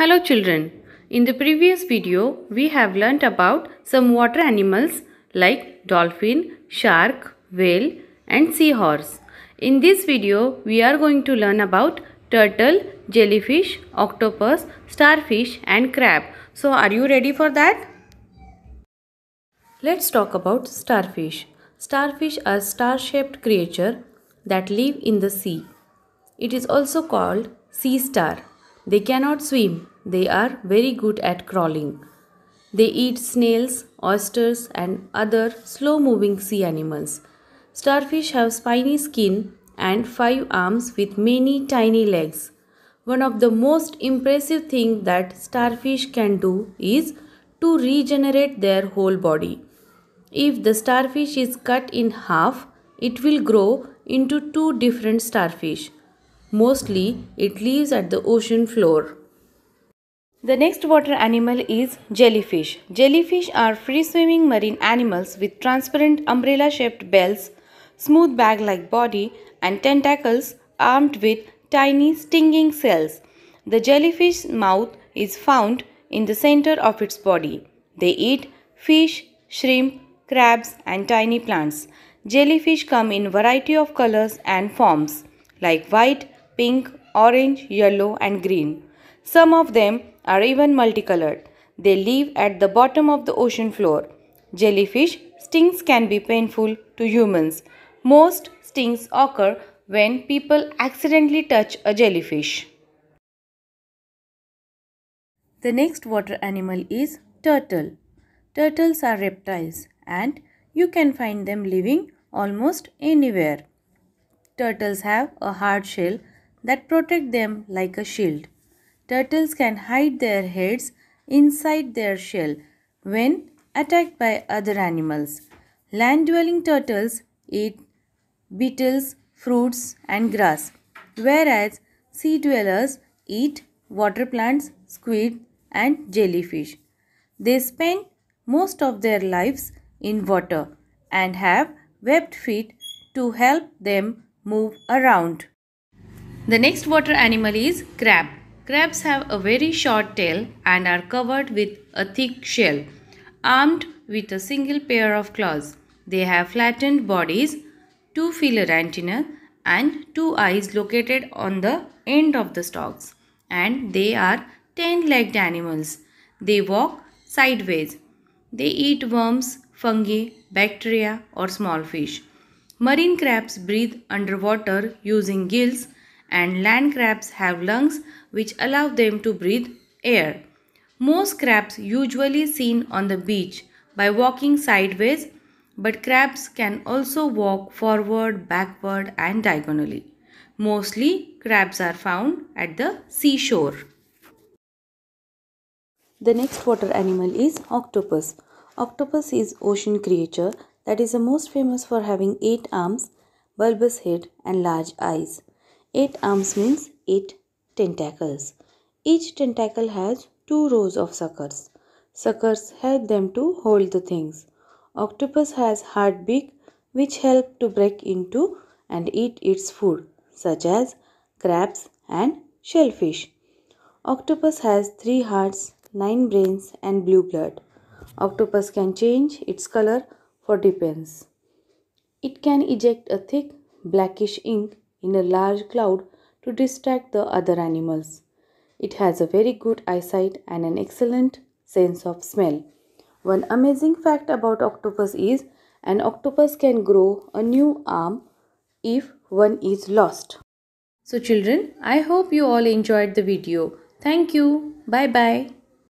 Hello children, in the previous video we have learnt about some water animals like dolphin, shark, whale and seahorse. In this video we are going to learn about turtle, jellyfish, octopus, starfish and crab. So are you ready for that? Let's talk about starfish. Starfish are star-shaped creature that live in the sea. It is also called sea star. They cannot swim they are very good at crawling. They eat snails, oysters, and other slow moving sea animals. Starfish have spiny skin and five arms with many tiny legs. One of the most impressive things that starfish can do is to regenerate their whole body. If the starfish is cut in half, it will grow into two different starfish. Mostly, it lives at the ocean floor. The next water animal is jellyfish. Jellyfish are free-swimming marine animals with transparent umbrella-shaped bells, smooth bag-like body and tentacles armed with tiny stinging cells. The jellyfish's mouth is found in the center of its body. They eat fish, shrimp, crabs and tiny plants. Jellyfish come in variety of colors and forms like white, pink, orange, yellow and green. Some of them are even multicolored. They live at the bottom of the ocean floor. Jellyfish stings can be painful to humans. Most stings occur when people accidentally touch a jellyfish. The next water animal is turtle. Turtles are reptiles and you can find them living almost anywhere. Turtles have a hard shell that protect them like a shield. Turtles can hide their heads inside their shell when attacked by other animals. Land dwelling turtles eat beetles, fruits, and grass, whereas sea dwellers eat water plants, squid, and jellyfish. They spend most of their lives in water and have webbed feet to help them move around. The next water animal is crab. Crabs have a very short tail and are covered with a thick shell, armed with a single pair of claws. They have flattened bodies, two feeler antennae, and two eyes located on the end of the stalks. And they are 10 legged animals. They walk sideways. They eat worms, fungi, bacteria, or small fish. Marine crabs breathe underwater using gills and land crabs have lungs which allow them to breathe air. Most crabs usually seen on the beach by walking sideways but crabs can also walk forward, backward and diagonally. Mostly crabs are found at the seashore. The next water animal is octopus. Octopus is ocean creature that is the most famous for having 8 arms, bulbous head and large eyes. 8 arms means 8 tentacles. Each tentacle has 2 rows of suckers. Suckers help them to hold the things. Octopus has hard beak which help to break into and eat its food such as crabs and shellfish. Octopus has 3 hearts, 9 brains and blue blood. Octopus can change its color for depends. It can eject a thick blackish ink in a large cloud to distract the other animals. It has a very good eyesight and an excellent sense of smell. One amazing fact about octopus is an octopus can grow a new arm if one is lost. So children, I hope you all enjoyed the video. Thank you. Bye-bye.